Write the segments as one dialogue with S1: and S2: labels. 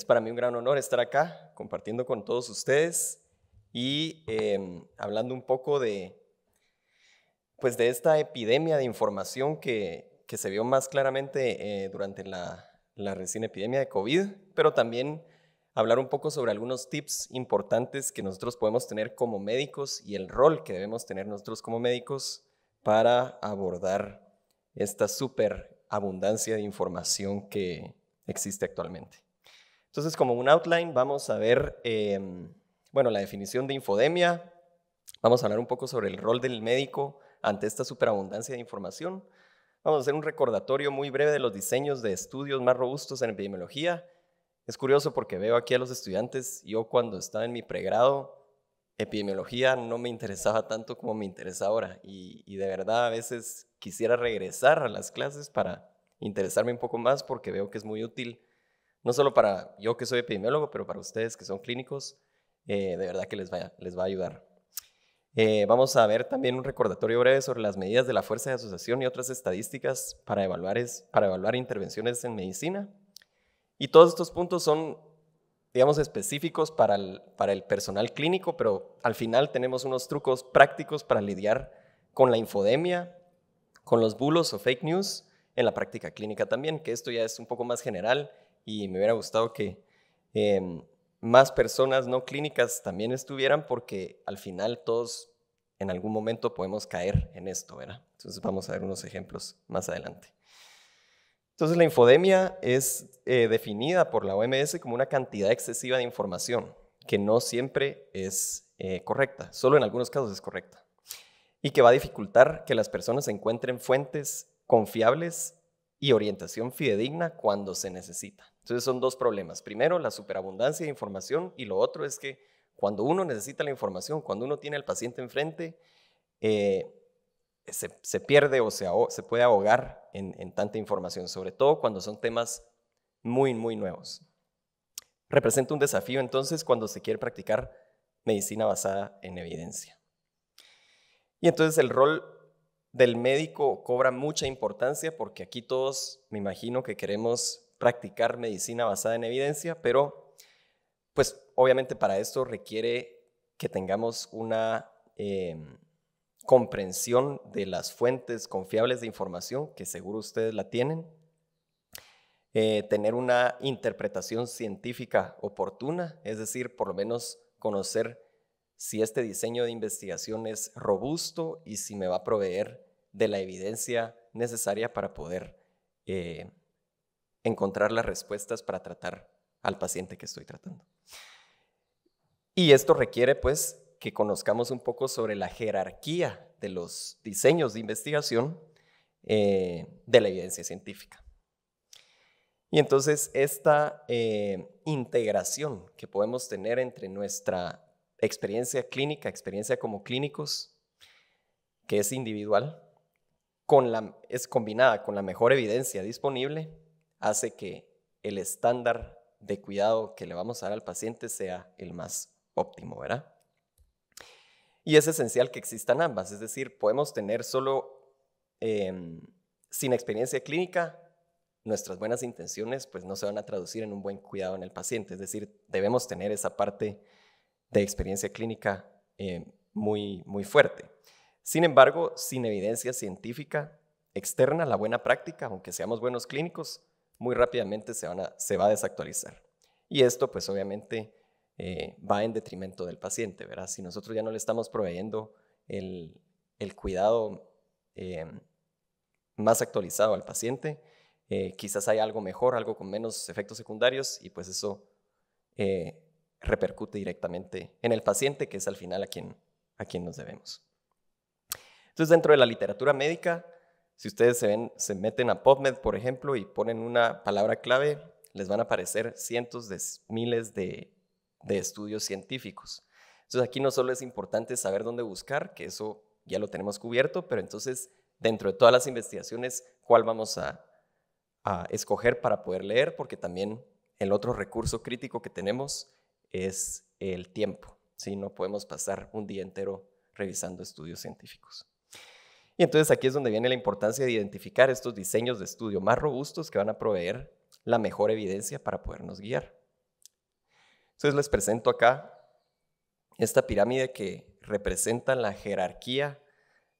S1: es para mí un gran honor estar acá compartiendo con todos ustedes y em, hablando un poco de, pues de esta epidemia de información que, se vio más claramente eh, durante la, la recién epidemia de COVID, pero también hablar un poco sobre algunos tips importantes que nosotros podemos tener como médicos y el rol que debemos tener nosotros como médicos para abordar esta súper abundancia de información que existe actualmente. Entonces, como un outline, vamos a ver, em, bueno, la definición de infodemia, vamos a hablar un poco sobre el rol del médico ante esta superabundancia de información, vamos a hacer un recordatorio muy breve de los diseños de estudios más robustos en epidemiología. Es curioso porque veo aquí a los estudiantes, yo cuando estaba en mi pregrado, epidemiología no me interesaba tanto como me interesa ahora y de verdad a veces quisiera regresar a las clases para interesarme un poco más porque veo que es muy útil no solo para yo que soy epidemiólogo, pero para ustedes que son clínicos, eh, de verdad que les va, les va a ayudar. Eh, vamos a ver también un recordatorio breve sobre las medidas de la fuerza de asociación y otras estadísticas para evaluar, para evaluar intervenciones en medicina. Y todos estos puntos son, digamos, específicos para el personal clínico, pero al final tenemos unos trucos prácticos para lidiar con la infodemia, con los bulos o fake news en la práctica clínica también, que esto ya es un poco más general y me hubiera gustado que em, más personas no clínicas también estuvieran porque al final todos en algún momento podemos caer en esto, ¿verdad? Entonces vamos a ver unos ejemplos más adelante. Entonces la infodemia es eh, definida por la OMS como una cantidad excesiva de información que no siempre es eh, correcta, solo en algunos casos es correcta, y que va a dificultar que las personas encuentren fuentes confiables y orientación fidedigna cuando se necesita. Entonces son dos problemas. Primero, la superabundancia de información y lo otro es que cuando uno necesita la información, cuando uno tiene al paciente enfrente, eh, se, pierde o se, se puede ahogar en, en tanta información, sobre todo cuando son temas muy, muy nuevos. Representa un desafío entonces cuando se quiere practicar medicina basada en evidencia. Y entonces el rol del médico cobra mucha importancia porque aquí todos me imagino que queremos practicar medicina basada en evidencia, pero pues obviamente para esto requiere que tengamos una em, comprensión de las fuentes confiables de información, que seguro ustedes la tienen, eh, tener una interpretación científica oportuna, es decir, por lo menos conocer si este diseño de investigación es robusto y si me va a proveer de la evidencia necesaria para poder eh, encontrar las respuestas para tratar al paciente que estoy tratando. Y esto requiere pues que conozcamos un poco sobre la jerarquía de los diseños de investigación eh, de la evidencia científica. Y entonces esta eh, integración que podemos tener entre nuestra experiencia clínica, experiencia como clínicos, que es individual, es combinada con la mejor evidencia disponible, hace que el estándar de cuidado que le vamos a dar al paciente sea el más óptimo, ¿verdad? Y es esencial que existan ambas, es decir, podemos tener solo em, sin experiencia clínica, nuestras buenas intenciones pues no se van a traducir en un buen cuidado en el paciente, es decir, debemos tener esa parte de experiencia clínica em, muy, muy fuerte. Sin embargo, sin evidencia científica externa, la buena práctica, aunque seamos buenos clínicos, muy rápidamente se, van a, se va a desactualizar. Y esto, pues obviamente, eh, va en detrimento del paciente, ¿verdad? Si nosotros ya no le estamos proveyendo el, cuidado em, más actualizado al paciente, eh, quizás hay algo mejor, algo con menos efectos secundarios, y pues eso eh, repercute directamente en el paciente, que es al final a quien, a quien nos debemos. Entonces, dentro de la literatura médica, si ustedes se, meten a PubMed, por ejemplo, y ponen una palabra clave, les van a aparecer cientos de miles de, estudios científicos. Entonces, aquí no solo es importante saber dónde buscar, que eso ya lo tenemos cubierto, pero entonces, dentro de todas las investigaciones, ¿cuál vamos a escoger para poder leer? Porque también el otro recurso crítico que tenemos es el tiempo. si No podemos pasar un día entero revisando estudios científicos. Y entonces aquí es donde viene la importancia de identificar estos diseños de estudio más robustos que van a proveer la mejor evidencia para podernos guiar. Entonces les presento acá esta pirámide que representa la jerarquía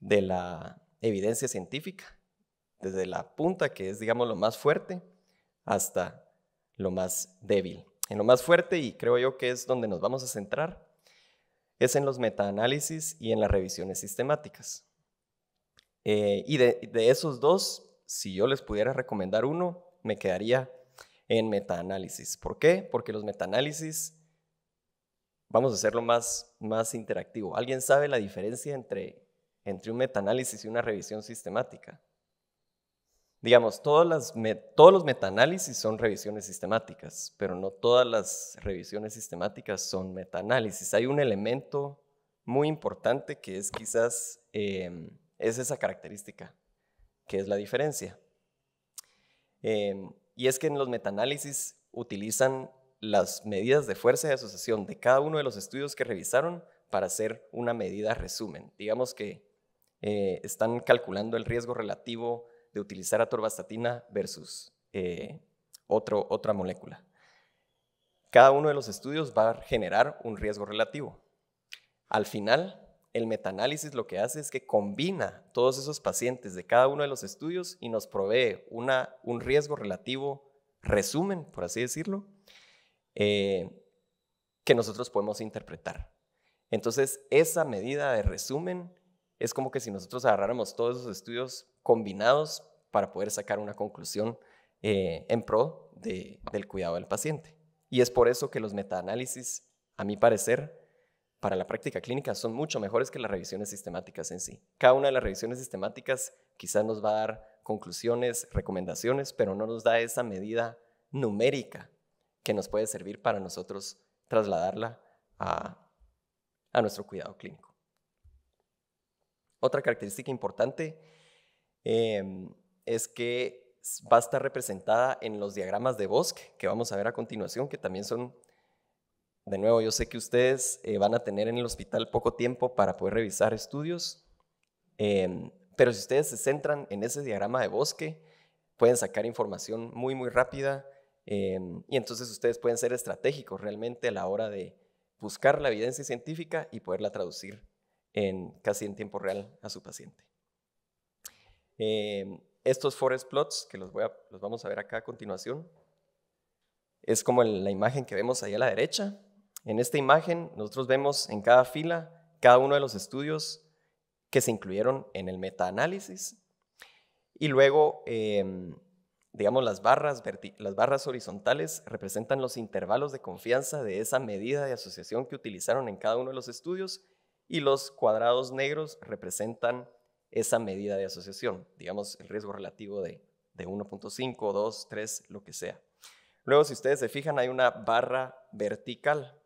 S1: de la evidencia científica, desde la punta, que es digamos lo más fuerte, hasta lo más débil en lo más fuerte y creo yo que es donde nos vamos a centrar, es en los metaanálisis y en las revisiones sistemáticas. Eh, y de, esos dos, si yo les pudiera recomendar uno, me quedaría en metaanálisis. ¿Por qué? Porque los metaanálisis, vamos a hacerlo más, más interactivo. ¿Alguien sabe la diferencia entre, entre un metaanálisis y una revisión sistemática? Digamos, todos los metaanálisis son revisiones sistemáticas, pero no todas las revisiones sistemáticas son metaanálisis. Hay un elemento muy importante que es quizás em, es esa característica, que es la diferencia. Em, y es que en los metaanálisis utilizan las medidas de fuerza de asociación de cada uno de los estudios que revisaron para hacer una medida resumen. Digamos que eh, están calculando el riesgo relativo de utilizar atorvastatina versus eh, otra molécula. Cada uno de los estudios va a generar un riesgo relativo. Al final, el metaanálisis lo que hace es que combina todos esos pacientes de cada uno de los estudios y nos provee un riesgo relativo resumen, por así decirlo, eh, que nosotros podemos interpretar. Entonces, esa medida de resumen es como que si nosotros agarráramos todos esos estudios combinados para poder sacar una conclusión eh, en pro del cuidado del paciente. Y es por eso que los metaanálisis, a mi parecer, para la práctica clínica son mucho mejores que las revisiones sistemáticas en sí. Cada una de las revisiones sistemáticas quizás nos va a dar conclusiones, recomendaciones, pero no nos da esa medida numérica que nos puede servir para nosotros trasladarla a nuestro cuidado clínico. Otra característica importante Em, es que va a estar representada en los diagramas de bosque que vamos a ver a continuación, que también son, de nuevo, yo sé que ustedes eh, van a tener en el hospital poco tiempo para poder revisar estudios, em, pero si ustedes se centran en ese diagrama de bosque, pueden sacar información muy, muy rápida em, y entonces ustedes pueden ser estratégicos realmente a la hora de buscar la evidencia científica y poderla traducir en casi en tiempo real a su paciente. Em, estos forest plots, que los, vamos a ver acá a continuación, es como la imagen que vemos ahí a la derecha. En esta imagen nosotros vemos en cada fila cada uno de los estudios que se incluyeron en el metaanálisis y luego, em, digamos, las barras, las barras horizontales representan los intervalos de confianza de esa medida de asociación que utilizaron en cada uno de los estudios y los cuadrados negros representan esa medida de asociación, digamos el riesgo relativo de, 1.5, 2, 3, lo que sea. Luego, si ustedes se fijan, hay una barra vertical.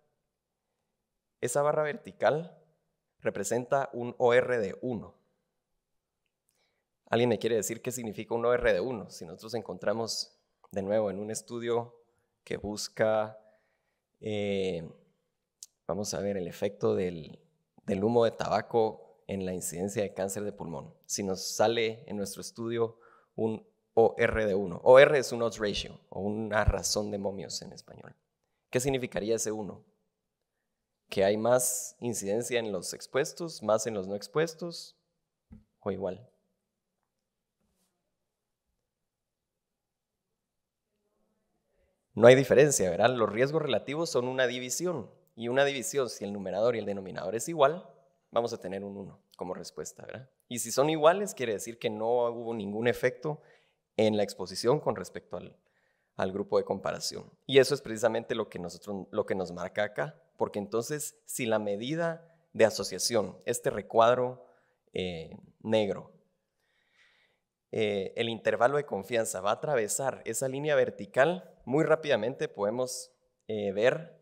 S1: Esa barra vertical representa un OR de 1. ¿Alguien me quiere decir qué significa un OR de 1? Si nosotros encontramos de nuevo en un estudio que busca, eh, vamos a ver, el efecto del, del humo de tabaco en la incidencia de cáncer de pulmón. Si nos sale en nuestro estudio un OR de 1, OR es un odds ratio o una razón de momios en español. ¿Qué significaría ese 1? ¿Que hay más incidencia en los expuestos, más en los no expuestos o igual? No hay diferencia, ¿verdad? Los riesgos relativos son una división y una división, si el numerador y el denominador es igual, vamos a tener un 1 como respuesta, ¿verdad? Y si son iguales, quiere decir que no hubo ningún efecto en la exposición con respecto al, grupo de comparación. Y eso es precisamente lo que, nosotros, lo que nos marca acá, porque entonces si la medida de asociación, este recuadro eh, negro, eh, el intervalo de confianza va a atravesar esa línea vertical, muy rápidamente podemos eh, ver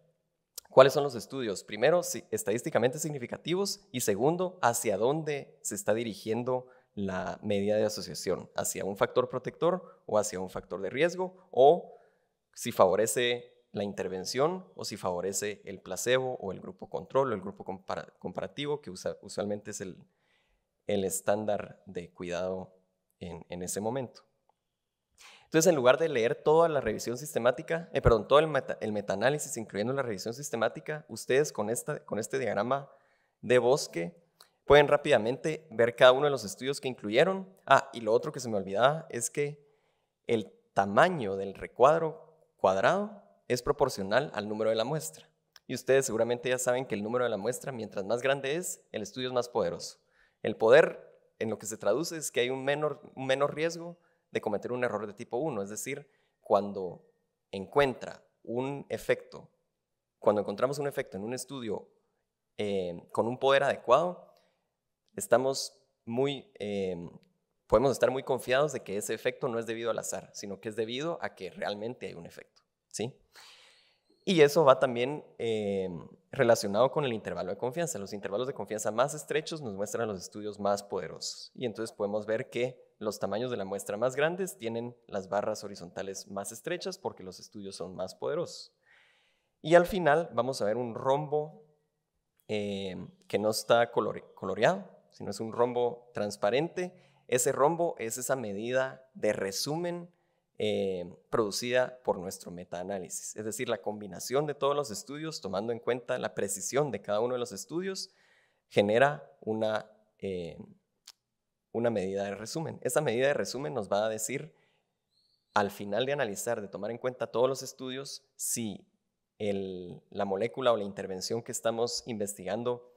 S1: ¿Cuáles son los estudios? Primero, si estadísticamente significativos y segundo, hacia dónde se está dirigiendo la medida de asociación, hacia un factor protector o hacia un factor de riesgo o si favorece la intervención o si favorece el placebo o el grupo control o el grupo comparativo que usualmente es el, estándar de cuidado en ese momento. Entonces, en lugar de leer toda la revisión sistemática, eh, perdón, todo el, meta, el, metaanálisis, incluyendo la revisión sistemática, ustedes con, este diagrama de bosque pueden rápidamente ver cada uno de los estudios que incluyeron. Ah, y lo otro que se me olvidaba es que el tamaño del recuadro cuadrado es proporcional al número de la muestra. Y ustedes seguramente ya saben que el número de la muestra, mientras más grande es, el estudio es más poderoso. El poder en lo que se traduce es que hay un menor riesgo de cometer un error de tipo 1, es decir, cuando encuentra un efecto, cuando encontramos un efecto en un estudio eh, con un poder adecuado, estamos muy, eh, podemos estar muy confiados de que ese efecto no es debido al azar, sino que es debido a que realmente hay un efecto, ¿sí? Y eso va también eh, relacionado con el intervalo de confianza. Los intervalos de confianza más estrechos nos muestran los estudios más poderosos. Y entonces podemos ver que los tamaños de la muestra más grandes tienen las barras horizontales más estrechas porque los estudios son más poderosos. Y al final vamos a ver un rombo eh, que no está coloreado, sino es un rombo transparente. Ese rombo es esa medida de resumen eh, producida por nuestro metaanálisis, es decir, la combinación de todos los estudios, tomando en cuenta la precisión de cada uno de los estudios, genera una, eh, una medida de resumen. Esa medida de resumen nos va a decir, al final de analizar, de tomar en cuenta todos los estudios, si la molécula o la intervención que estamos investigando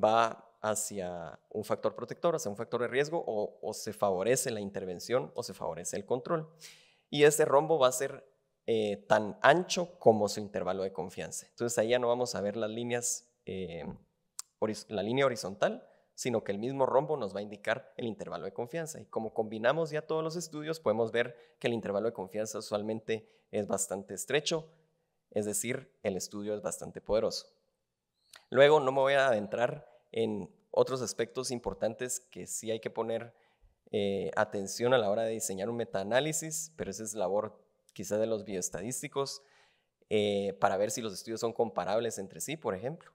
S1: va hacia un factor protector, hacia un factor de riesgo, o, se favorece la intervención o se favorece el control. Y ese rombo va a ser eh, tan ancho como su intervalo de confianza. Entonces ahí ya no vamos a ver las líneas, eh, la línea horizontal, sino que el mismo rombo nos va a indicar el intervalo de confianza. Y como combinamos ya todos los estudios, podemos ver que el intervalo de confianza usualmente es bastante estrecho, es decir, el estudio es bastante poderoso. Luego no me voy a adentrar en otros aspectos importantes que sí hay que poner eh, atención a la hora de diseñar un metaanálisis, pero esa es labor quizá de los bioestadísticos, eh, para ver si los estudios son comparables entre sí, por ejemplo.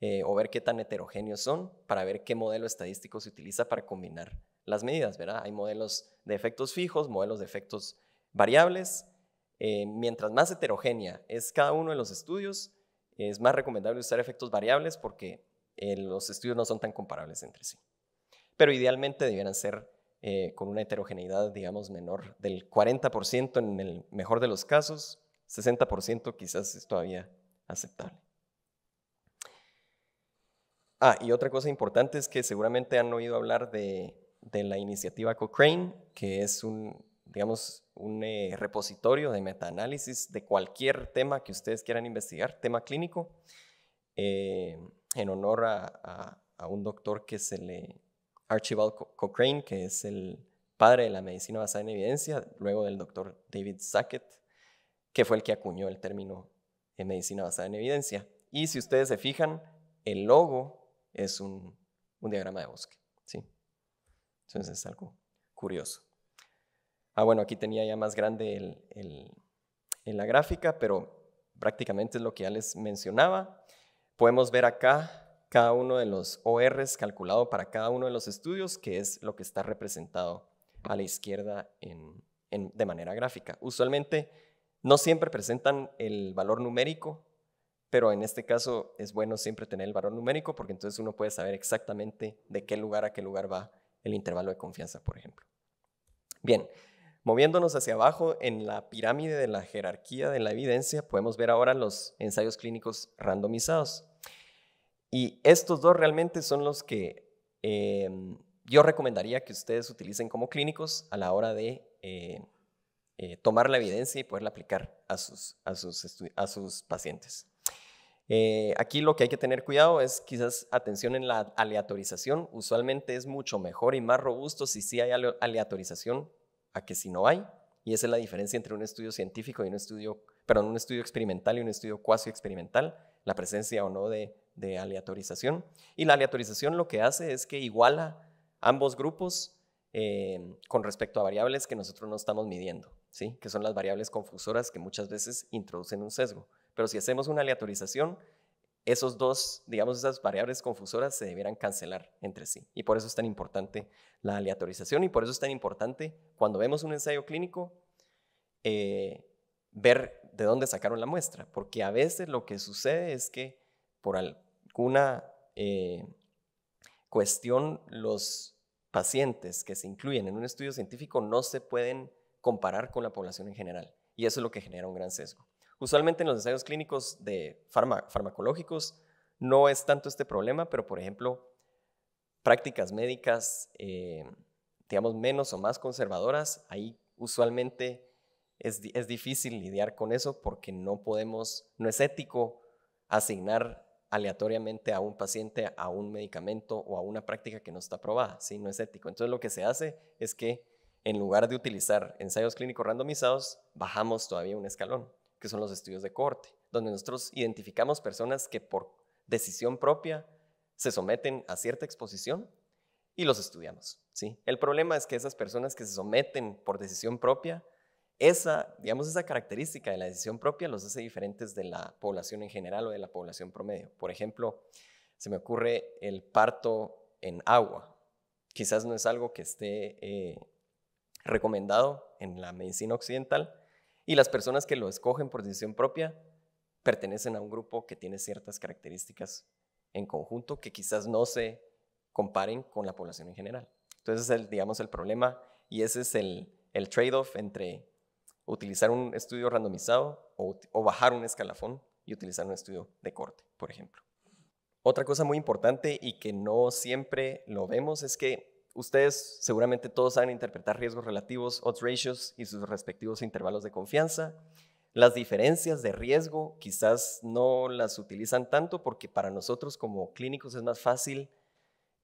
S1: Eh, o ver qué tan heterogéneos son para ver qué modelo estadístico se utiliza para combinar las medidas, ¿verdad? Hay modelos de efectos fijos, modelos de efectos variables. Eh, mientras más heterogénea es cada uno de los estudios, es más recomendable usar efectos variables porque eh, los estudios no son tan comparables entre sí. Pero idealmente debieran ser con una heterogeneidad, digamos, menor del 40% en el mejor de los casos, 60% quizás es todavía aceptable. Ah, y otra cosa importante es que seguramente han oído hablar de, la iniciativa Cochrane, que es un, digamos, un eh, repositorio de metaanálisis de cualquier tema que ustedes quieran investigar, tema clínico, eh, en honor a, un doctor que es le, Archibald Cochrane, que es el padre de la medicina basada en evidencia, luego del doctor David Sackett, que fue el que acuñó el término en medicina basada en evidencia. Y si ustedes se fijan, el logo es un, diagrama de bosque. ¿sí? Entonces es algo curioso. Ah, bueno, aquí tenía ya más grande el, en la gráfica, pero prácticamente es lo que ya les mencionaba. Podemos ver acá cada uno de los ORs calculado para cada uno de los estudios, que es lo que está representado a la izquierda en, de manera gráfica. Usualmente no siempre presentan el valor numérico pero en este caso es bueno siempre tener el valor numérico porque entonces uno puede saber exactamente de qué lugar a qué lugar va el intervalo de confianza, por ejemplo. Bien, moviéndonos hacia abajo en la pirámide de la jerarquía de la evidencia, podemos ver ahora los ensayos clínicos randomizados. Y estos dos realmente son los que em, yo recomendaría que ustedes utilicen como clínicos a la hora de eh, eh, tomar la evidencia y poderla aplicar a sus pacientes. Eh, aquí lo que hay que tener cuidado es quizás atención en la aleatorización. Usualmente es mucho mejor y más robusto si sí hay aleatorización a que si no hay. Y esa es la diferencia entre un estudio científico y un estudio, en un estudio experimental y un estudio cuasi experimental, la presencia o no de, aleatorización. Y la aleatorización lo que hace es que iguala ambos grupos eh, con respecto a variables que nosotros no estamos midiendo, ¿sí? que son las variables confusoras que muchas veces introducen un sesgo. Pero si hacemos una aleatorización, esos dos, digamos, esas variables confusoras se debieran cancelar entre sí. Y por eso es tan importante la aleatorización y por eso es tan importante cuando vemos un ensayo clínico eh, ver de dónde sacaron la muestra. Porque a veces lo que sucede es que por alguna eh, cuestión los pacientes que se incluyen en un estudio científico no se pueden comparar con la población en general. Y eso es lo que genera un gran sesgo. Usualmente en los ensayos clínicos de farmacológicos no es tanto este problema, pero por ejemplo, prácticas médicas, eh, digamos, menos o más conservadoras, ahí usualmente es, difícil lidiar con eso porque no podemos, no es ético asignar aleatoriamente a un paciente a un medicamento o a una práctica que no está aprobada, ¿sí? No es ético. Entonces lo que se hace es que en lugar de utilizar ensayos clínicos randomizados, bajamos todavía un escalón que son los estudios de corte, donde nosotros identificamos personas que por decisión propia se someten a cierta exposición y los estudiamos. ¿sí? El problema es que esas personas que se someten por decisión propia, esa, digamos, esa característica de la decisión propia los hace diferentes de la población en general o de la población promedio. Por ejemplo, se me ocurre el parto en agua. Quizás no es algo que esté eh, recomendado en la medicina occidental, y las personas que lo escogen por decisión propia pertenecen a un grupo que tiene ciertas características en conjunto que quizás no se comparen con la población en general. Entonces, el, digamos, el problema y ese es el, trade-off entre utilizar un estudio randomizado o, o, bajar un escalafón y utilizar un estudio de corte, por ejemplo. Otra cosa muy importante y que no siempre lo vemos es que Ustedes seguramente todos saben interpretar riesgos relativos, odds ratios y sus respectivos intervalos de confianza. Las diferencias de riesgo quizás no las utilizan tanto porque para nosotros como clínicos es más fácil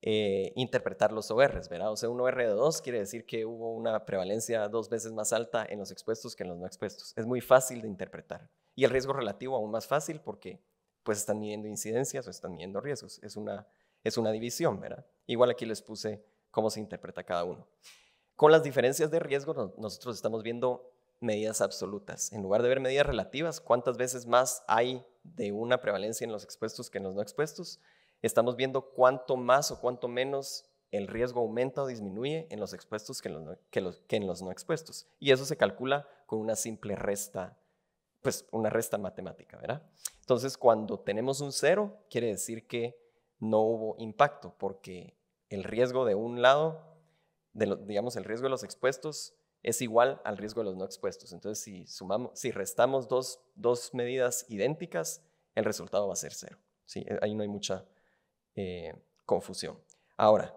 S1: eh, interpretar los ORs, ¿verdad? O sea, un OR de 2 quiere decir que hubo una prevalencia dos veces más alta en los expuestos que en los no expuestos. Es muy fácil de interpretar. Y el riesgo relativo aún más fácil porque pues están midiendo incidencias o están midiendo riesgos. Es una, es una división, ¿verdad? Igual aquí les puse cómo se interpreta cada uno. Con las diferencias de riesgo, nosotros estamos viendo medidas absolutas. En lugar de ver medidas relativas, cuántas veces más hay de una prevalencia en los expuestos que en los no expuestos, estamos viendo cuánto más o cuánto menos el riesgo aumenta o disminuye en los expuestos que que en los no expuestos. Y eso se calcula con una simple resta, pues una resta matemática, ¿verdad? Entonces, cuando tenemos un cero, quiere decir que no hubo impacto, porque el riesgo de un lado, digamos, el riesgo de los expuestos es igual al riesgo de los no expuestos. Entonces, si, sumamos, si restamos dos, dos medidas idénticas, el resultado va a ser cero. ¿sí? Eh, ahí no hay mucha eh, confusión. Ahora,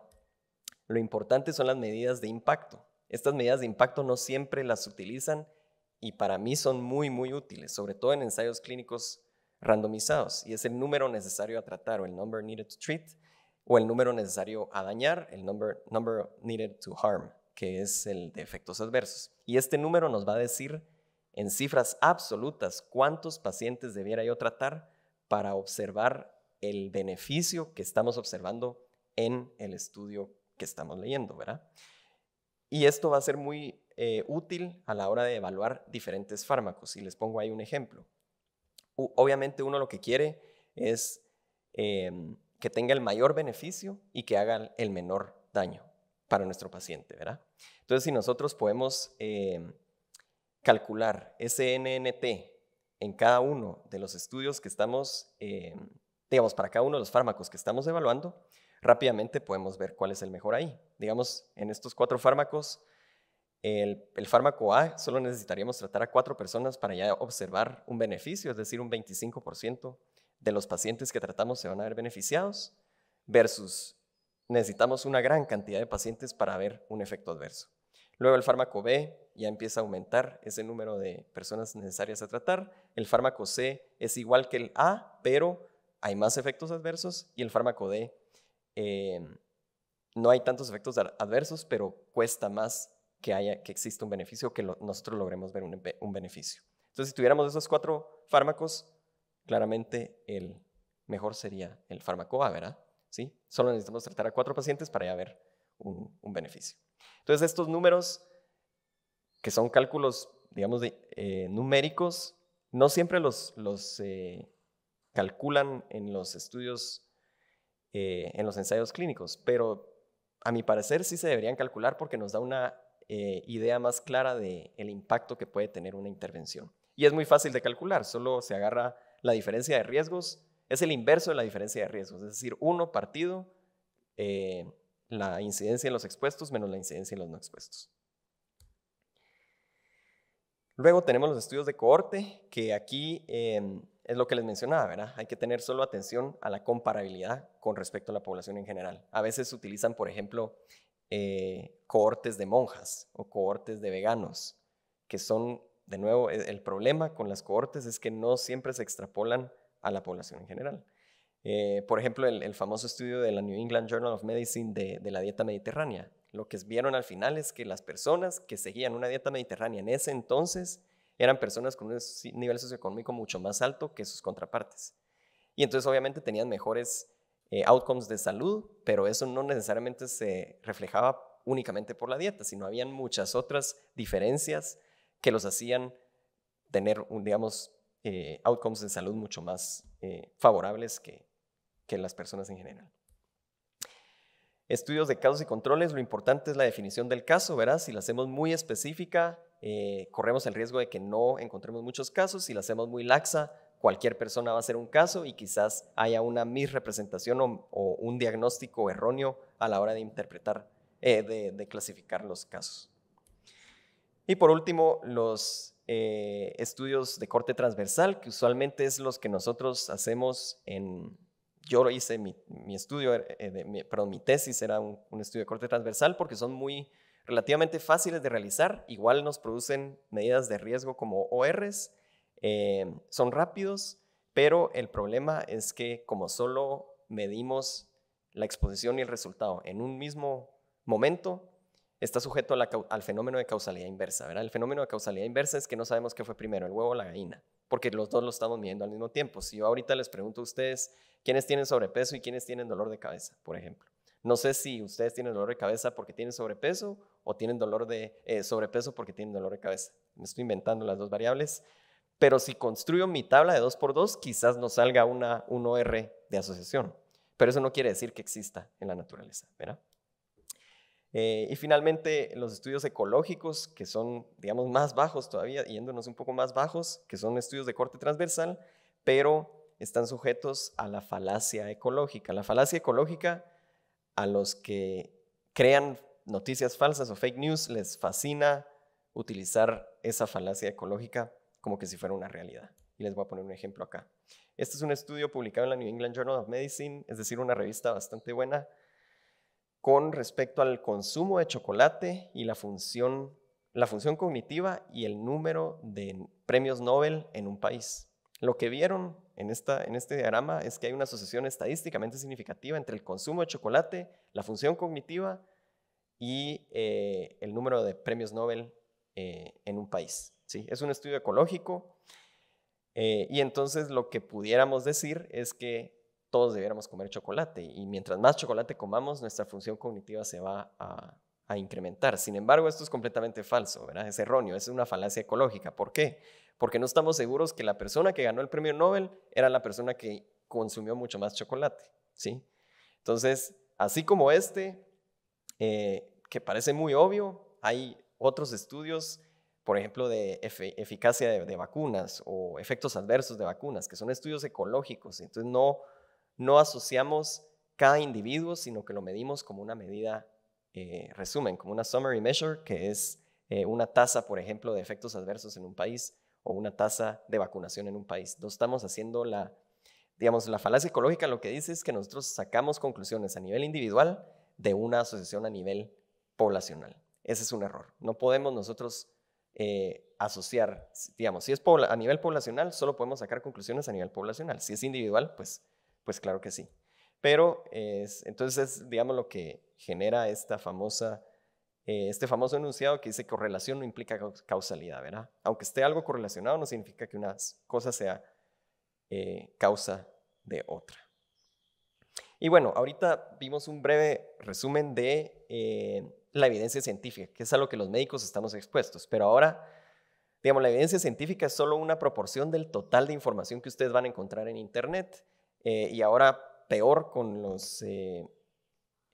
S1: lo importante son las medidas de impacto. Estas medidas de impacto no siempre las utilizan y para mí son muy, muy útiles, sobre todo en ensayos clínicos randomizados. Y es el número necesario a tratar o el number needed to treat o el número necesario a dañar, el number, number needed to harm, que es el de efectos adversos. Y este número nos va a decir en cifras absolutas cuántos pacientes debiera yo tratar para observar el beneficio que estamos observando en el estudio que estamos leyendo, ¿verdad? Y esto va a ser muy eh, útil a la hora de evaluar diferentes fármacos. Y les pongo ahí un ejemplo. obviamente uno lo que quiere es em, que tenga el mayor beneficio y que haga el menor daño para nuestro paciente, ¿verdad? Entonces, si nosotros podemos eh, calcular ese NNT en cada uno de los estudios que estamos, eh, digamos, para cada uno de los fármacos que estamos evaluando, rápidamente podemos ver cuál es el mejor ahí. Digamos, en estos cuatro fármacos, el, el, fármaco A solo necesitaríamos tratar a cuatro personas para ya observar un beneficio, es decir, un 25% de los pacientes que tratamos se van a ver beneficiados versus necesitamos una gran cantidad de pacientes para ver un efecto adverso. Luego el fármaco B ya empieza a aumentar ese número de personas necesarias a tratar. El fármaco C es igual que el A, pero hay más efectos adversos. Y el fármaco D em, no hay tantos efectos adversos, pero cuesta más que, haya, que exista un beneficio, que nosotros logremos ver un beneficio. Entonces, si tuviéramos esos cuatro fármacos, claramente el mejor sería el fármaco ¿verdad? ¿Sí? Solo necesitamos tratar a cuatro pacientes para ya ver un, beneficio. Entonces, estos números, que son cálculos, digamos, eh, numéricos, no siempre los, los eh, calculan en los estudios, eh, en los ensayos clínicos, pero a mi parecer sí se deberían calcular porque nos da una idea más clara del impacto que puede tener una intervención. Y es muy fácil de calcular, solo se agarra la diferencia de riesgos es el inverso de la diferencia de riesgos, es decir, uno partido eh, la incidencia en los expuestos menos la incidencia en los no expuestos. Luego tenemos los estudios de cohorte, que aquí em, es lo que les mencionaba, ¿verdad? Hay que tener solo atención a la comparabilidad con respecto a la población en general. A veces utilizan, por ejemplo, eh, cohortes de monjas o cohortes de veganos, que son de nuevo, e, el problema con las cohortes es que no siempre se extrapolan a la población en general. Eh, por ejemplo, el, famoso estudio de la New England Journal of Medicine de, la dieta mediterránea. Lo que vieron al final es que las personas que seguían una dieta mediterránea en ese entonces eran personas con un nivel socioeconómico mucho más alto que sus contrapartes. Y entonces obviamente tenían mejores eh, outcomes de salud, pero eso no necesariamente se reflejaba únicamente por la dieta, sino habían muchas otras diferencias que los hacían tener, un, digamos, eh, outcomes de salud mucho más eh, favorables que, las personas en general. Estudios de casos y controles, lo importante es la definición del caso, ¿verdad? Si la hacemos muy específica, eh, corremos el riesgo de que no encontremos muchos casos. Si la hacemos muy laxa, cualquier persona va a ser un caso y quizás haya una misrepresentación o, un diagnóstico erróneo a la hora de interpretar, de clasificar los casos. Y por último, los eh, estudios de corte transversal, que usualmente es los que nosotros hacemos en... Yo hice mi, estudio, eh, eh, mi, perdón, mi tesis era un, estudio de corte transversal porque son muy relativamente fáciles de realizar. Igual nos producen medidas de riesgo como ORs, son rápidos, pero el problema es que como solo medimos la exposición y el resultado en un mismo momento, está sujeto al fenómeno de causalidad inversa. ¿verdad? El fenómeno de causalidad inversa es que no sabemos qué fue primero, el huevo o la gallina, porque los dos lo estamos midiendo al mismo tiempo. Si yo ahorita les pregunto a ustedes quiénes tienen sobrepeso y quiénes tienen dolor de cabeza, por ejemplo. No sé si ustedes tienen dolor de cabeza porque tienen sobrepeso o tienen dolor de eh, sobrepeso porque tienen dolor de cabeza. Me estoy inventando las dos variables. Pero si construyo mi tabla de 2x2, quizás nos salga una, un OR de asociación. Pero eso no quiere decir que exista en la naturaleza, ¿verdad? Eh, y finalmente, los estudios ecológicos, que son, digamos, más bajos todavía, yéndonos un poco más bajos, que son estudios de corte transversal, pero están sujetos a la falacia ecológica. La falacia ecológica a los que crean noticias falsas o fake news les fascina utilizar esa falacia ecológica como que si fuera una realidad. Y les voy a poner un ejemplo acá. Este es un estudio publicado en la New England Journal of Medicine, es decir, una revista bastante buena con respecto al consumo de chocolate y la función, la función cognitiva y el número de premios Nobel en un país. Lo que vieron en, esta, en este diagrama es que hay una asociación estadísticamente significativa entre el consumo de chocolate, la función cognitiva y eh, el número de premios Nobel eh, en un país. ¿sí? Es un estudio ecológico eh, y entonces lo que pudiéramos decir es que todos debiéramos comer chocolate y mientras más chocolate comamos, nuestra función cognitiva se va a, incrementar. Sin embargo, esto es completamente falso, ¿verdad? es erróneo, es una falacia ecológica. ¿Por qué? Porque no estamos seguros que la persona que ganó el premio Nobel era la persona que consumió mucho más chocolate. ¿sí? Entonces, así como este, eh, que parece muy obvio, hay otros estudios por ejemplo, de eficacia de, vacunas o efectos adversos de vacunas, que son estudios ecológicos. Entonces, no, no asociamos cada individuo, sino que lo medimos como una medida eh, resumen, como una summary measure, que es eh, una tasa, por ejemplo, de efectos adversos en un país o una tasa de vacunación en un país. No estamos haciendo la, digamos, la falacia ecológica lo que dice es que nosotros sacamos conclusiones a nivel individual de una asociación a nivel poblacional. Ese es un error. No podemos nosotros eh, asociar, digamos, si es a nivel poblacional, solo podemos sacar conclusiones a nivel poblacional. Si es individual, pues pues claro que sí. Pero entonces es, digamos, lo que genera esta famosa, eh, este famoso enunciado que dice que correlación no implica causalidad, ¿verdad? Aunque esté algo correlacionado, no significa que una cosa sea eh, causa de otra. Y bueno, ahorita vimos un breve resumen de eh, la evidencia científica, que es a lo que los médicos estamos expuestos, pero ahora digamos, la evidencia científica es solo una proporción del total de información que ustedes van a encontrar en Internet. Eh, y ahora peor con, los, eh,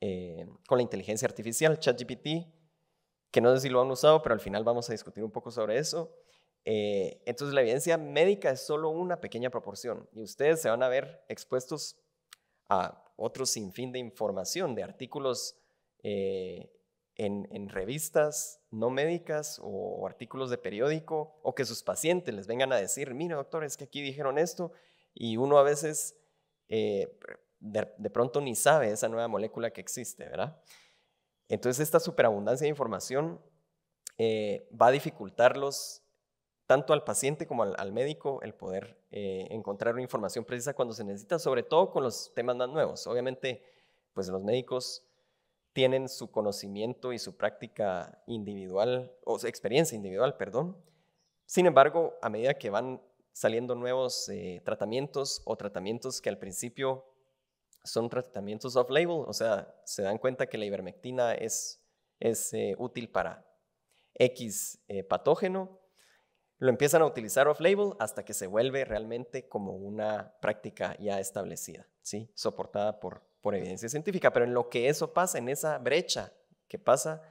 S1: eh, con la inteligencia artificial, ChatGPT, que no sé si lo han usado, pero al final vamos a discutir un poco sobre eso. entonces la evidencia médica es solo una pequeña proporción y ustedes se van a ver expuestos a otro sinfín de información, de artículos en, en, revistas no médicas o, o, artículos de periódico o que sus pacientes les vengan a decir, mira doctor, es que aquí dijeron esto y uno a veces eh, de, pronto ni sabe esa nueva molécula que existe, ¿verdad? Entonces esta superabundancia de información eh, va a dificultarlos tanto al paciente como al, médico el poder eh, encontrar una información precisa cuando se necesita, sobre todo con los temas más nuevos. Obviamente, pues los médicos tienen su conocimiento y su práctica individual, o su experiencia individual, perdón. Sin embargo, a medida que van saliendo nuevos eh, tratamientos o tratamientos que al principio son tratamientos off-label, o sea, se dan cuenta que la ivermectina es, es eh, útil para X eh, patógeno, lo empiezan a utilizar off-label hasta que se vuelve realmente como una práctica ya establecida, ¿sí? soportada por, por evidencia científica. Pero en lo que eso pasa, en esa brecha que pasa,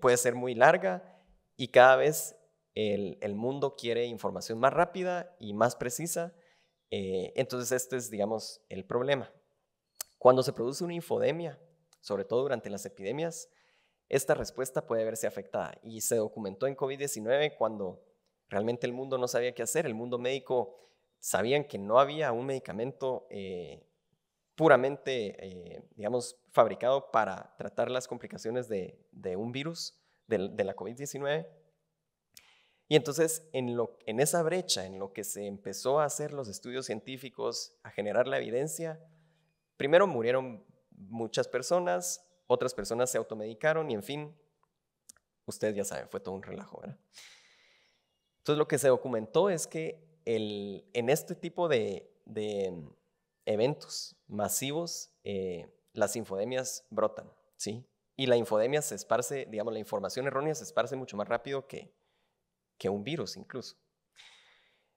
S1: puede ser muy larga y cada vez el, mundo quiere información más rápida y más precisa. Eh, entonces este es, digamos, el problema. Cuando se produce una infodemia, sobre todo durante las epidemias, esta respuesta puede verse afectada y se documentó en COVID-19 cuando realmente el mundo no sabía qué hacer, el mundo médico sabían que no había un medicamento eh, puramente, eh, digamos, fabricado para tratar las complicaciones de, un virus, de la COVID-19. Y entonces, en, lo, en esa brecha, en lo que se empezó a hacer los estudios científicos, a generar la evidencia, primero murieron muchas personas, otras personas se automedicaron y en fin, ustedes ya saben, fue todo un relajo, ¿verdad? Entonces, lo que se documentó es que en este tipo de, mm, eventos masivos, eh, las infodemias brotan, ¿sí? Y la infodemia se esparce, digamos, la información errónea se esparce mucho más rápido que, un virus incluso.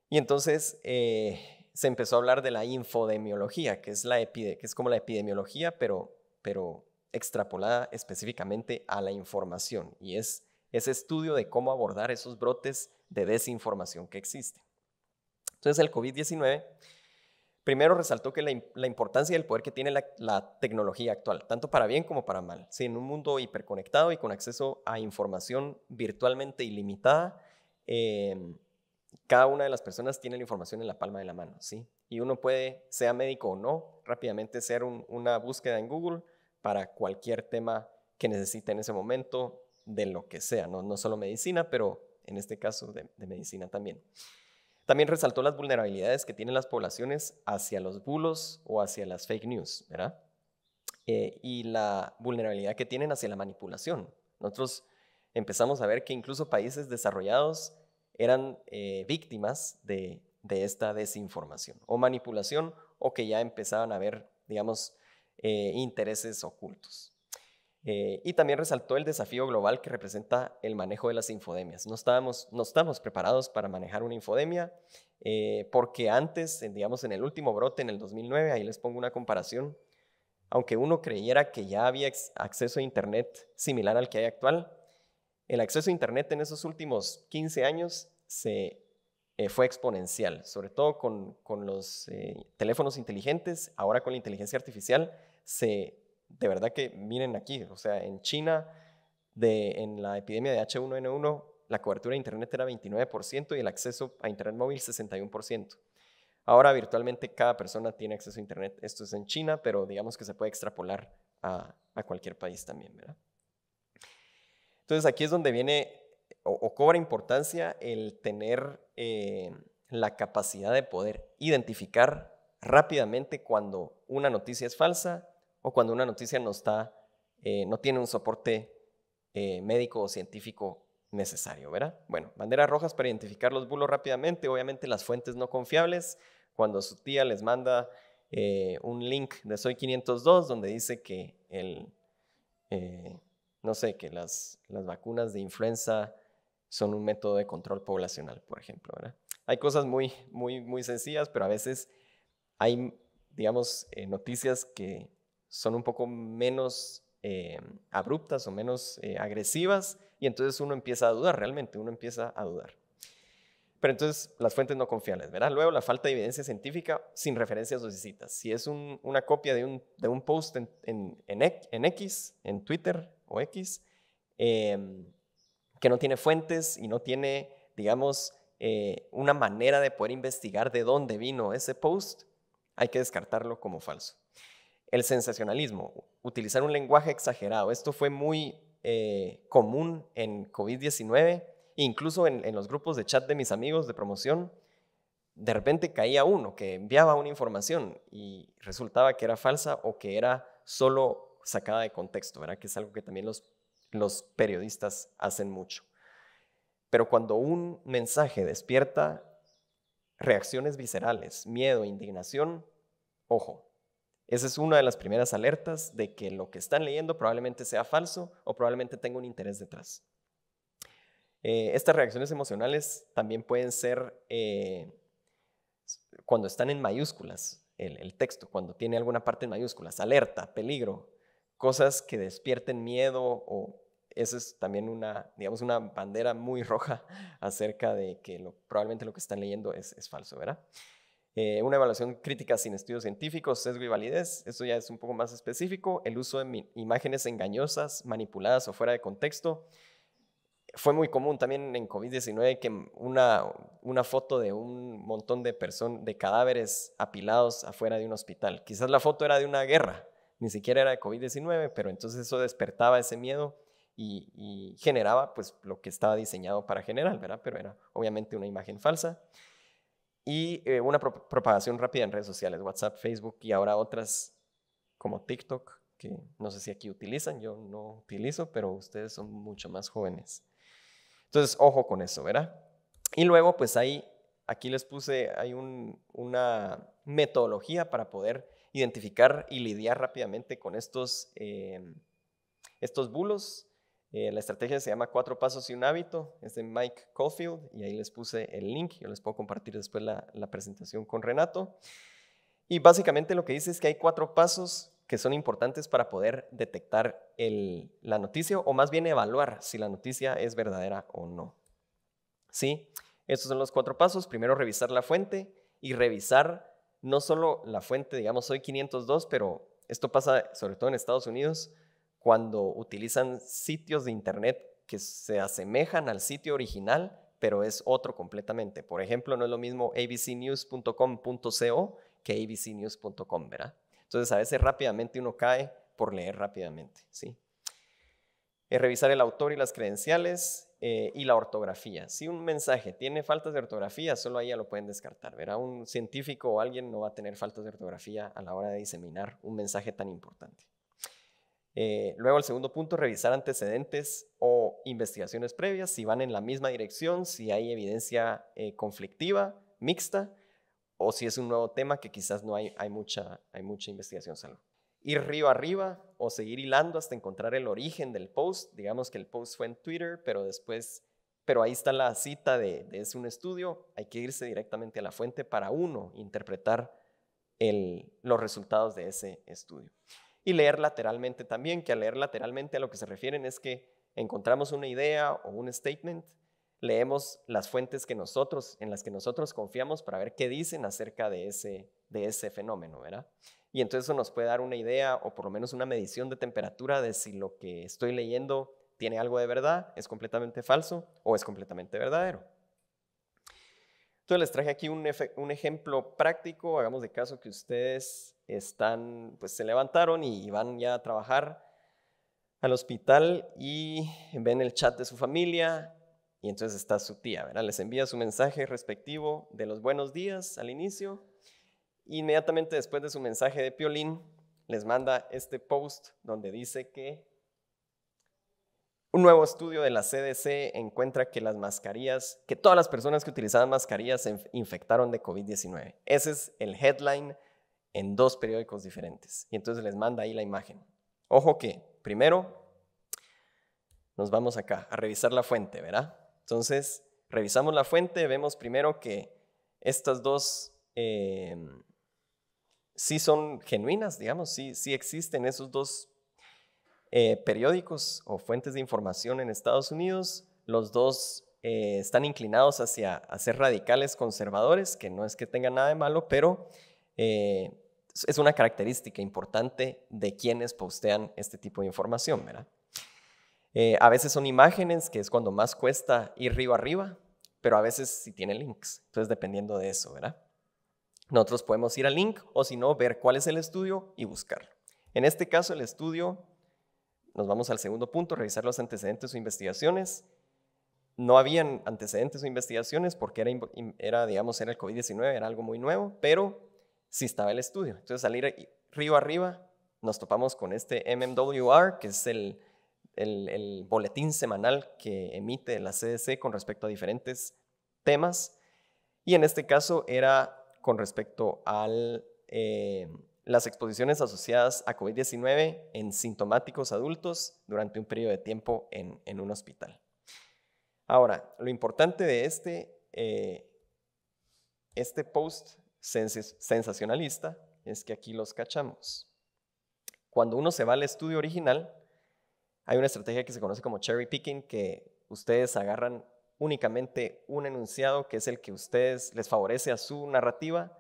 S1: Y entonces eh, se empezó a hablar de la infodemiología, que es, la que es como la epidemiología, pero, extrapolada específicamente a la información. Y es ese estudio de cómo abordar esos brotes de desinformación que existen. Entonces el COVID-19 primero resaltó que la, la, importancia del poder que tiene la, tecnología actual, tanto para bien como para mal. en un mundo hiperconectado y con acceso a información virtualmente ilimitada, Em, cada una de las personas tiene la información en la palma de la mano, ¿sí? Y uno puede, sea médico o no, rápidamente hacer una búsqueda en Google para cualquier tema que necesite en ese momento, de lo que sea, no, solo medicina, pero en este caso de, medicina también. También resaltó las vulnerabilidades que tienen las poblaciones hacia los bulos o hacia las fake news, ¿verdad? Eh, y la vulnerabilidad que tienen hacia la manipulación. Nosotros empezamos a ver que incluso países desarrollados eran eh, víctimas de, esta desinformación o manipulación o que ya empezaban a ver, digamos, eh, intereses ocultos. Eh, y también resaltó el desafío global que representa el manejo de las infodemias. No estábamos, no estamos preparados para manejar una infodemia porque antes, digamos, en el último brote, en el 2009, ahí les pongo una comparación, aunque uno creyera que ya había acceso a Internet similar al que hay actual, el acceso a Internet en esos últimos 15 años se eh, fue exponencial, sobre todo con, los eh, teléfonos inteligentes, ahora con la inteligencia artificial, se, de verdad que miren aquí, o sea, en China, en la epidemia de H1N1, la cobertura de Internet era 29% y el acceso a Internet móvil 61%. Ahora virtualmente cada persona tiene acceso a Internet. Esto es en China, pero digamos que se puede extrapolar a, a cualquier país también, ¿verdad? Entonces aquí es donde viene o, cobra importancia el tener eh, la capacidad de poder identificar rápidamente cuando una noticia es falsa o cuando una noticia no, está, eh, no tiene un soporte eh, médico o científico necesario, ¿verdad? Bueno, banderas rojas para identificar los bulos rápidamente, obviamente las fuentes no confiables, cuando su tía les manda un link de Soy 502 donde dice que el, no sé, que las, vacunas de influenza son un método de control poblacional, por ejemplo. ¿verdad? Hay cosas muy, muy, muy sencillas, pero a veces hay, digamos, eh, noticias que son un poco menos eh, abruptas o menos eh, agresivas y entonces uno empieza a dudar, realmente uno empieza a dudar. Pero entonces las fuentes no confiables, ¿verdad? Luego la falta de evidencia científica sin referencias o citas. Si es una copia de un, post en, en X, en Twitter, o X, em, que no tiene fuentes y no tiene, digamos, eh, una manera de poder investigar de dónde vino ese post, hay que descartarlo como falso. El sensacionalismo, utilizar un lenguaje exagerado. Esto fue muy eh, común en COVID-19, incluso en, en, los grupos de chat de mis amigos de promoción. De repente caía uno que enviaba una información y resultaba que era falsa o que era solo sacada de contexto, ¿verdad? Que es algo que también los, periodistas hacen mucho. Pero cuando un mensaje despierta reacciones viscerales, miedo, indignación, ojo, esa es una de las primeras alertas de que lo que están leyendo probablemente sea falso o probablemente tenga un interés detrás. Eh, estas reacciones emocionales también pueden ser eh, cuando están en mayúsculas, el, texto, cuando tiene alguna parte en mayúsculas, alerta, peligro, cosas que despierten miedo o esa es también una, digamos, una bandera muy roja acerca de que probablemente lo que están leyendo es, falso, ¿verdad? Eh, una evaluación crítica sin estudios científicos, sesgo y validez, Eso ya es un poco más específico, el uso de imágenes engañosas, manipuladas o fuera de contexto. Fue muy común también en COVID-19 que una, una foto de un montón de personas, de cadáveres apilados afuera de un hospital. Quizás la foto era de una guerra, ni siquiera era de COVID-19, pero entonces eso despertaba ese miedo y, generaba pues lo que estaba diseñado para generar, ¿verdad? Pero era obviamente una imagen falsa. Y eh, una propagación rápida en redes sociales, WhatsApp, Facebook y ahora otras como TikTok, que no sé si aquí utilizan, yo no utilizo, pero ustedes son mucho más jóvenes. Entonces, ojo con eso, ¿verdad? Y luego, pues ahí, aquí les puse, hay una metodología para poder identificar y lidiar rápidamente con estos, em, estos bulos. Eh, la estrategia se llama Cuatro Pasos y un Hábito, es de Mike Caulfield y ahí les puse el link, yo les puedo compartir después la, presentación con Renato. Y básicamente lo que dice es que hay cuatro pasos que son importantes para poder detectar la noticia o más bien evaluar si la noticia es verdadera o no. ¿Sí? Estos son los cuatro pasos. Primero, revisar la fuente y revisar no solo la fuente, digamos, soy 502, pero esto pasa sobre todo en Estados Unidos cuando utilizan sitios de Internet que se asemejan al sitio original, pero es otro completamente. Por ejemplo, no es lo mismo abcnews.com.co que abcnews.com, ¿verdad? Entonces, a veces rápidamente uno cae por leer rápidamente, ¿sí? Es revisar el autor y las credenciales, eh, y la ortografía. Si un mensaje tiene faltas de ortografía, solo ahí ya lo pueden descartar. Verá, un científico o alguien no va a tener faltas de ortografía a la hora de diseminar un mensaje tan importante. Eh, luego, el segundo punto, revisar antecedentes o investigaciones previas, si van en la misma dirección, si hay evidencia eh, conflictiva, mixta, o si es un nuevo tema que quizás no hay, mucha, hay mucha investigación. Salud ir río arriba o seguir hilando hasta encontrar el origen del post. Digamos que el post fue en Twitter, pero después, pero ahí está la cita de, de es un estudio. Hay que irse directamente a la fuente para uno interpretar los resultados de ese estudio. Y leer lateralmente también, que al leer lateralmente a lo que se refieren es que encontramos una idea o un statement, leemos las fuentes que nosotros, en las que nosotros confiamos para ver qué dicen acerca de ese, de ese fenómeno, ¿verdad? Y entonces eso nos puede dar una idea o por lo menos una medición de temperatura de si lo que estoy leyendo tiene algo de verdad, es completamente falso o es completamente verdadero. Entonces les traje aquí un, ejemplo práctico, hagamos de caso que ustedes están, pues se levantaron y van ya a trabajar al hospital y ven el chat de su familia y entonces está su tía, ¿verdad? Les envía su mensaje respectivo de los buenos días al inicio inmediatamente después de su mensaje de Piolín, les manda este post donde dice que un nuevo estudio de la CDC encuentra que las mascarillas, que todas las personas que utilizaban mascarillas se infectaron de COVID-19. Ese es el headline en dos periódicos diferentes. Y entonces les manda ahí la imagen. Ojo que, primero, nos vamos acá a revisar la fuente, ¿verdad? Entonces, revisamos la fuente, vemos primero que estas dos eh, sí son genuinas, digamos, sí, existen esos dos eh, periódicos o fuentes de información en Estados Unidos. Los dos eh, están inclinados hacia, ser radicales conservadores, que no es que tengan nada de malo, pero eh, es una característica importante de quienes postean este tipo de información, ¿verdad? a veces son imágenes, que es cuando más cuesta ir río arriba, pero a veces sí tiene links, entonces dependiendo de eso, ¿verdad? Nosotros podemos ir al link o si no, ver cuál es el estudio y buscarlo. En este caso, el estudio, nos vamos al segundo punto, revisar los antecedentes o investigaciones. No habían antecedentes o investigaciones porque era, digamos, era el COVID-19, era algo muy nuevo, pero sí estaba el estudio. Entonces, al ir río arriba, nos topamos con este MMWR, que es el, el boletín semanal que emite la CDC con respecto a diferentes temas. Y en este caso era con respecto a eh, las exposiciones asociadas a COVID-19 en sintomáticos adultos durante un periodo de tiempo en, un hospital. Ahora, lo importante de este, eh, este post sensacionalista es que aquí los cachamos. Cuando uno se va al estudio original, hay una estrategia que se conoce como cherry picking, que ustedes agarran únicamente un enunciado que es el que ustedes les favorece a su narrativa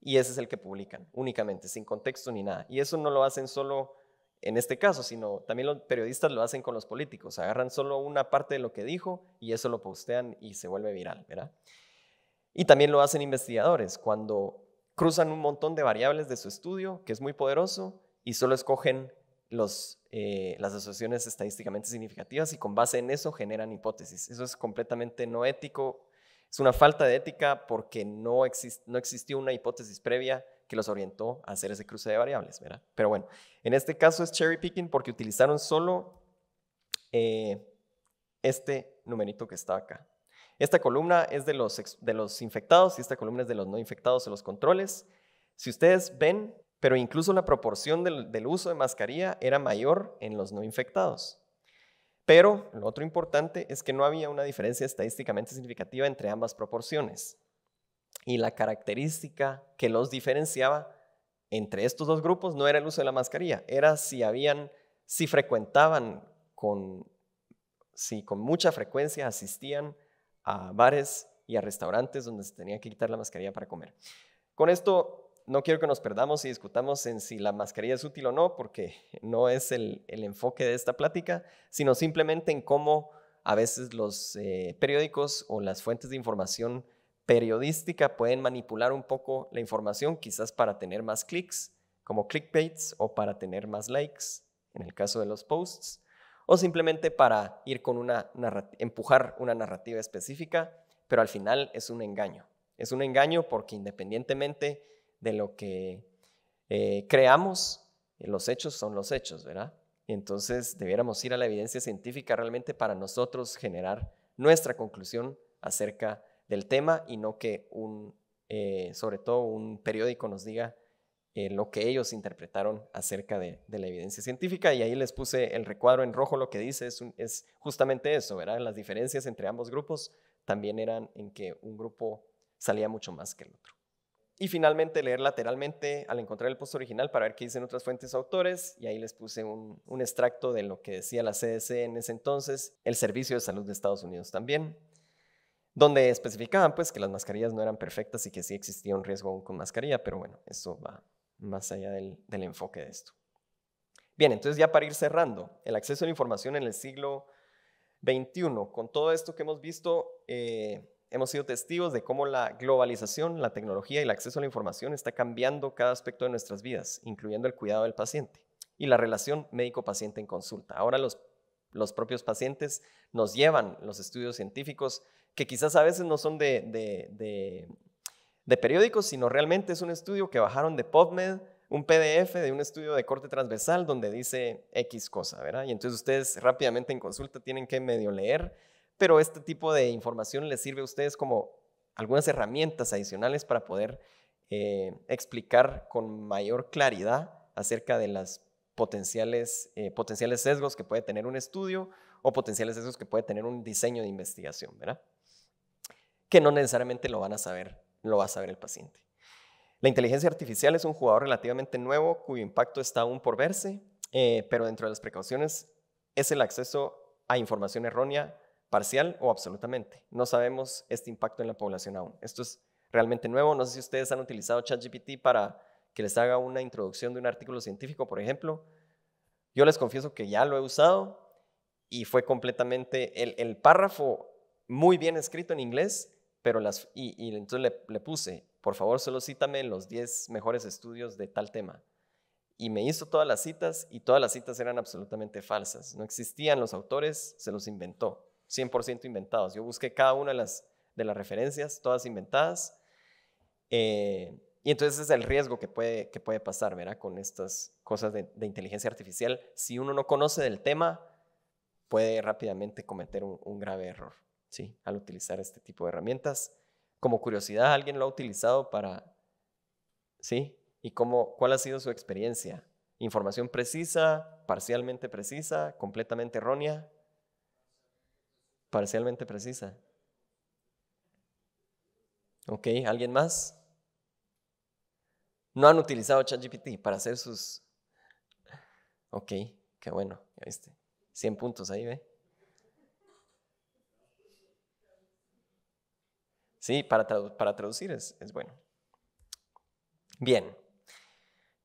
S1: y ese es el que publican, únicamente, sin contexto ni nada. Y eso no lo hacen solo en este caso, sino también los periodistas lo hacen con los políticos, agarran solo una parte de lo que dijo y eso lo postean y se vuelve viral, ¿verdad? Y también lo hacen investigadores, cuando cruzan un montón de variables de su estudio, que es muy poderoso, y solo escogen eh, las asociaciones estadísticamente significativas y con base en eso generan hipótesis. Eso es completamente no ético, es una falta de ética porque no, no existió una hipótesis previa que los orientó a hacer ese cruce de variables, Pero bueno, en este caso es cherry picking porque utilizaron solo eh, este numerito que está acá. Esta columna es de los, de los infectados y esta columna es de los no infectados o los controles. Si ustedes ven, pero incluso la proporción del, uso de mascarilla era mayor en los no infectados. Pero lo otro importante es que no había una diferencia estadísticamente significativa entre ambas proporciones. Y la característica que los diferenciaba entre estos dos grupos no era el uso de la mascarilla, era si habían, si frecuentaban con, si con mucha frecuencia asistían a bares y a restaurantes donde se tenía que quitar la mascarilla para comer. Con esto no quiero que nos perdamos y discutamos en si la mascarilla es útil o no, porque no es el, enfoque de esta plática, sino simplemente en cómo a veces los eh, periódicos o las fuentes de información periodística pueden manipular un poco la información, quizás para tener más clics, como clickbaits, o para tener más likes, en el caso de los posts, o simplemente para ir con una empujar una narrativa específica, pero al final es un engaño. Es un engaño porque independientemente de lo que eh, creamos, eh, los hechos son los hechos, ¿verdad? entonces debiéramos ir a la evidencia científica realmente para nosotros generar nuestra conclusión acerca del tema y no que un, eh, sobre todo un periódico nos diga lo que ellos interpretaron acerca de, la evidencia científica. Y ahí les puse el recuadro en rojo, lo que dice es, es justamente eso, ¿verdad? Las diferencias entre ambos grupos también eran en que un grupo salía mucho más que el otro. Y finalmente leer lateralmente al encontrar el post original para ver qué dicen otras fuentes autores y ahí les puse un, extracto de lo que decía la CDC en ese entonces, el Servicio de Salud de Estados Unidos también, donde especificaban pues que las mascarillas no eran perfectas y que sí existía un riesgo con mascarilla, pero bueno, eso va más allá del, enfoque de esto. Bien, entonces ya para ir cerrando, el acceso a la información en el siglo XXI, con todo esto que hemos visto, eh, Hemos sido testigos de cómo la globalización, la tecnología y el acceso a la información está cambiando cada aspecto de nuestras vidas, incluyendo el cuidado del paciente y la relación médico-paciente en consulta. Ahora los, propios pacientes nos llevan los estudios científicos que quizás a veces no son de, de, de, de periódicos, sino realmente es un estudio que bajaron de PubMed, un PDF de un estudio de corte transversal donde dice X cosa, ¿verdad? Y entonces ustedes rápidamente en consulta tienen que medio leer pero este tipo de información les sirve a ustedes como algunas herramientas adicionales para poder eh, explicar con mayor claridad acerca de las potenciales, eh, potenciales sesgos que puede tener un estudio o potenciales sesgos que puede tener un diseño de investigación, ¿verdad? Que no necesariamente lo van a saber, lo va a saber el paciente. La inteligencia artificial es un jugador relativamente nuevo cuyo impacto está aún por verse, eh, pero dentro de las precauciones es el acceso a información errónea parcial o absolutamente. No sabemos este impacto en la población aún. Esto es realmente nuevo. No sé si ustedes han utilizado ChatGPT para que les haga una introducción de un artículo científico, por ejemplo. Yo les confieso que ya lo he usado y fue completamente el, párrafo muy bien escrito en inglés, pero las, y, entonces le, le, puse, por favor, solo cítame los 10 mejores estudios de tal tema. Y me hizo todas las citas y todas las citas eran absolutamente falsas. No existían los autores, se los inventó. 100% inventados. Yo busqué cada una de las, de las referencias, todas inventadas. Eh, y entonces es el riesgo que puede, que puede pasar, ¿verdad? Con estas cosas de, inteligencia artificial. Si uno no conoce del tema, puede rápidamente cometer un, grave error, ¿sí? Al utilizar este tipo de herramientas. Como curiosidad, ¿alguien lo ha utilizado para, ¿sí? ¿Y cuál ha sido su experiencia? ¿Información precisa, parcialmente precisa, completamente errónea? parcialmente precisa. ¿Ok? ¿Alguien más? No han utilizado ChatGPT para hacer sus... Ok, qué bueno, ya viste. 100 puntos ahí, ¿ve? Sí, para, traducir es, es bueno. Bien.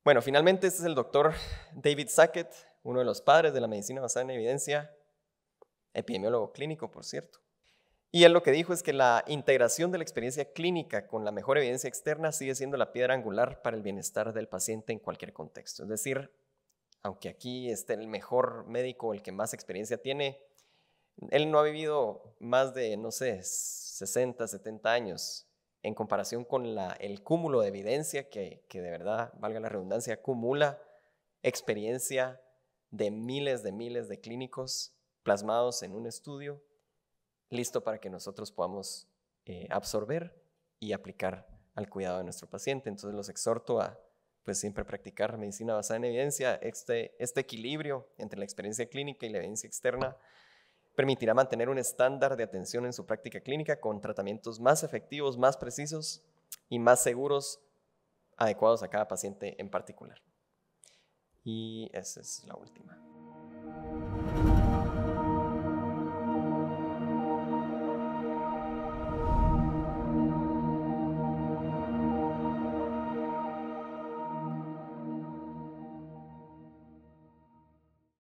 S1: Bueno, finalmente este es el doctor David Sackett, uno de los padres de la medicina basada en evidencia, epidemiólogo clínico, por cierto. Y él lo que dijo es que la integración de la experiencia clínica con la mejor evidencia externa sigue siendo la piedra angular para el bienestar del paciente en cualquier contexto. Es decir, aunque aquí esté el mejor médico, el que más experiencia tiene, él no ha vivido más de, no sé, 60, 70 años en comparación con el cúmulo de evidencia que, que de verdad, valga la redundancia, acumula experiencia de miles de miles de clínicos plasmados en un estudio, listo para que nosotros podamos eh, absorber y aplicar al cuidado de nuestro paciente. Entonces los exhorto a pues siempre practicar medicina basada en evidencia. Este, este equilibrio entre la experiencia clínica y la evidencia externa permitirá mantener un estándar de atención en su práctica clínica con tratamientos más efectivos, más precisos y más seguros adecuados a cada paciente en particular. Y esa es la última.